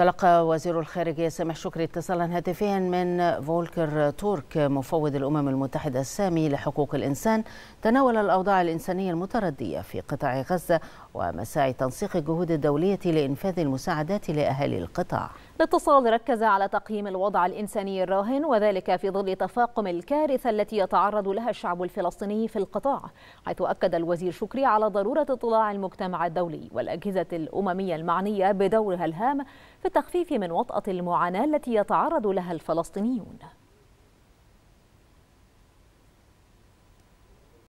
تلقى وزير الخارجية سامح شكري اتصالا هاتفيا من فولكر تورك مفوض الأمم المتحدة السامي لحقوق الإنسان تناول الأوضاع الإنسانية المتردية في قطاع غزة ومساعي تنسيق الجهود الدولية لإنفاذ المساعدات لأهالي القطاع الاتصال ركز على تقييم الوضع الإنساني الراهن وذلك في ظل تفاقم الكارثة التي يتعرض لها الشعب الفلسطيني في القطاع حيث أكد الوزير شكري على ضرورة اطلاع المجتمع الدولي والأجهزة الأممية المعنية بدورها الهام في التخفيف من وطأة المعاناة التي يتعرض لها الفلسطينيون